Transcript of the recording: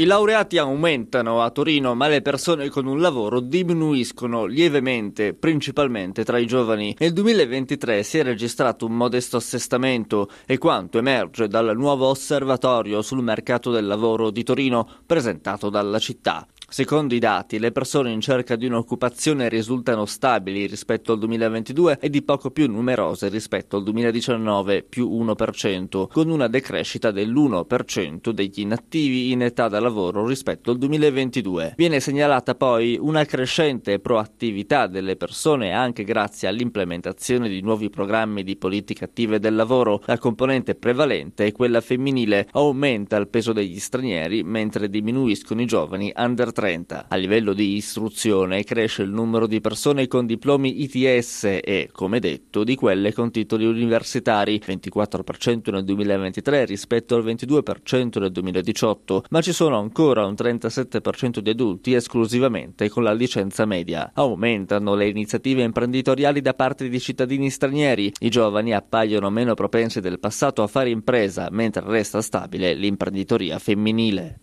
I laureati aumentano a Torino, ma le persone con un lavoro diminuiscono lievemente, principalmente tra i giovani. Nel 2023 si è registrato un modesto assestamento e quanto emerge dal nuovo osservatorio sul mercato del lavoro di Torino presentato dalla città. Secondo i dati, le persone in cerca di un'occupazione risultano stabili rispetto al 2022 e di poco più numerose rispetto al 2019, più 1%, con una decrescita dell'1% degli inattivi in età da lavoro rispetto al 2022. Viene segnalata poi una crescente proattività delle persone anche grazie all'implementazione di nuovi programmi di politiche attive del lavoro. La componente prevalente è quella femminile, aumenta il peso degli stranieri mentre diminuiscono i giovani under 30 30. A livello di istruzione cresce il numero di persone con diplomi ITS e, come detto, di quelle con titoli universitari, 24% nel 2023 rispetto al 22% nel 2018, ma ci sono ancora un 37% di adulti esclusivamente con la licenza media. Aumentano le iniziative imprenditoriali da parte di cittadini stranieri, i giovani appaiono meno propensi del passato a fare impresa, mentre resta stabile l'imprenditoria femminile.